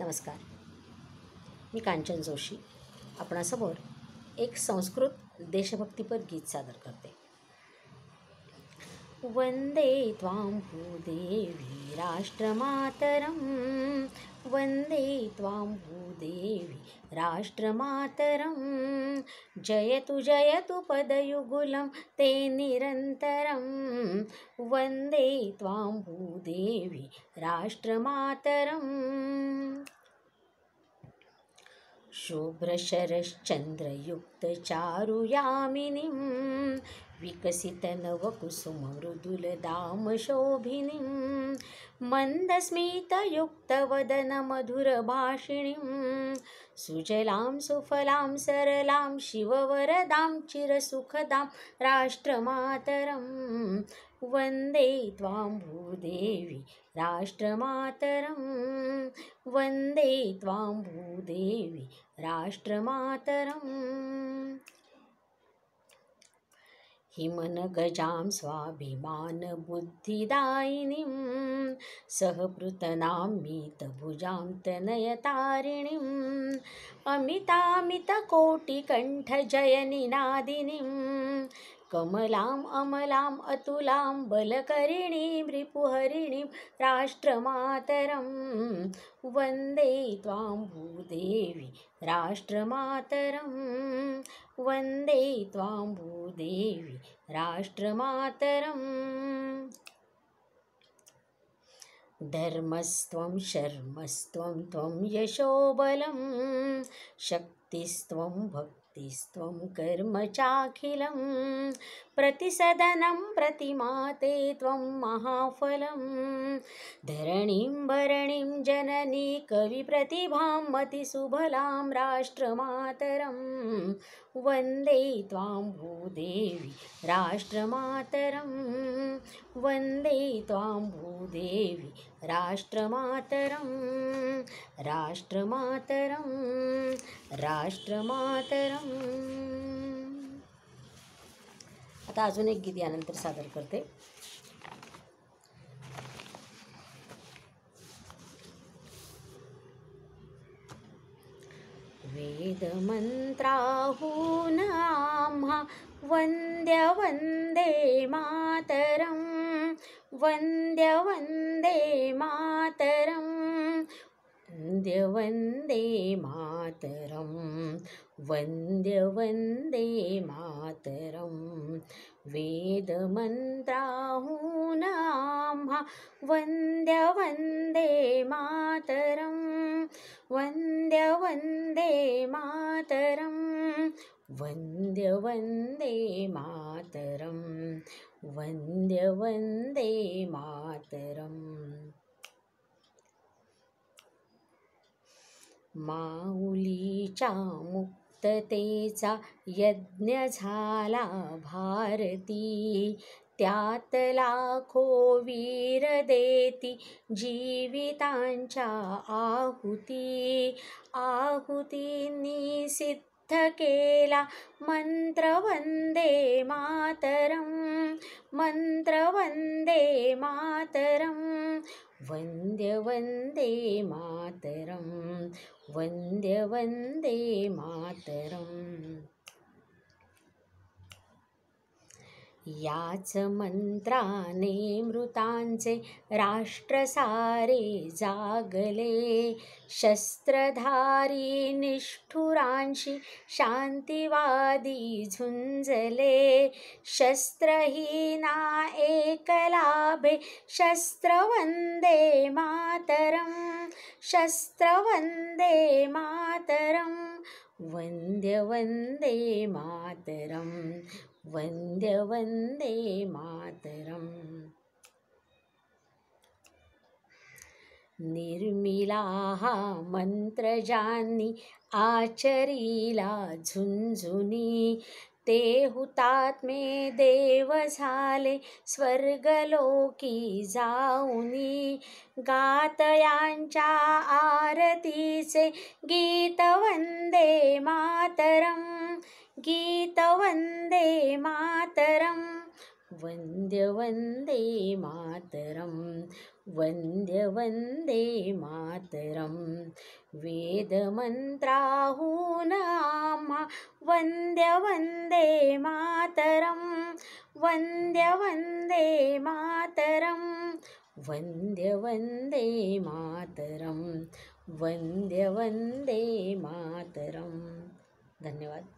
नमस्कार मी कांचन जोशी आपणासमोर एक संस्कृत देशभक्तीपर गीत सादर करते वंदे त्वां भूदेवी राष्ट्रमातरं वंदे त्वां भूदेवी राष्ट्रमातरं जयतु जयतु पदयुगुलं ते निरन्तरं वन्दे त्वां भूदेवी राष्ट्रमातरम् शुभ्रशरश्चन्द्रयुक्तचारुयामिनि विकसितनवकुसुमृदुलदामशोभिनीं मन्दस्मितयुक्तवदनमधुरभाषिणीं सुजलां सुफलां सरलां शिववरदां चिरसुखदां राष्ट्रमातरं वन्दे भूदेवि राष्ट्रमातरं वन्दे भूदेवि राष्ट्रमातरम् स्वाभिमान अमितामित सहपृतनामितभुजां तनयतारिणीम् अमितामितकोटिकण्ठजयनिनादिनीं कमलाम् अमलाम् अतुलां बलकरिणीं रिपुहरिणीं राष्ट्रमातरं वन्दे भूदेवि राष्ट्रमातरं वन्दे भूदेवि राष्ट्रमातरम् धर्मस्त्वं शर्मस्त्वं त्वं यशोबलं शक्तिस्त्वं भक्ति प्रतिस्त्वं कर्म चाखिलं प्रतिसदनं प्रतिमाते त्वं महाफलं धरणीं भरणीं जननी कविप्रतिभां मतिसुफलां राष्ट्रमातरं वन्दे त्वां भूदेवी राष्ट्रमातरम् वन्दे त्वाम्बूदेवी राष्ट्रमातरं राष्ट्रमातरं राष्ट्रमातरं आता अजून एक गीत यानंतर सादर करते वेदमन्त्राहून आम्हा वन्द्य वन्दे मातरम् वन्दे वन्दे मातरं वन्दे वन्दे मातरं वन्दे वन्दे मातरं वेद आम्हा वन्द्य वन्दे मातरं वन्दे वन्दे मातरम् वंद्य वंदे मातरम् वंद्य वंदे मातरम् माऊलीच्या मुक्ततेचा यज्ञ झाला भारती त्यात लाखो वीर देती जीवितांच्या आहुती आहुती सिद्ध थकेला केला मंत्र वंदे मातरम मंत्र वंदे मातरम वंद्य वंदे मातरं वंद्य वन्दे मातरम् याच मंत्राने मृतांचे सारे जागले शस्त्रधारी निष्ठुरांशी शांतिवादी झुंजले शस्त्रहीना एकलाभे शस्त्रवंदे मातरम शस्त्रवंदे मातरं, वंद्य वंदे मातरं वंदे वन्दे मातरम् निर्मिला मंत्रजानि आचरीला झुंझुनी ते हुतात्मे देव झाले स्वर्गलोकी जाऊनी गातयांच्या आरतीचे गीत वंदे मातरम गीत वंदे मातरं वंद्य वंदे मातरं वन्द्य वन्दे मातरं वेदमन्त्राहूनाम वन्द्य वन्दे मातरं वन्द्य वन्दे मातरं वन्द्य वन्दे मातरं वन्द्य वन्दे मातरं धन्यवाद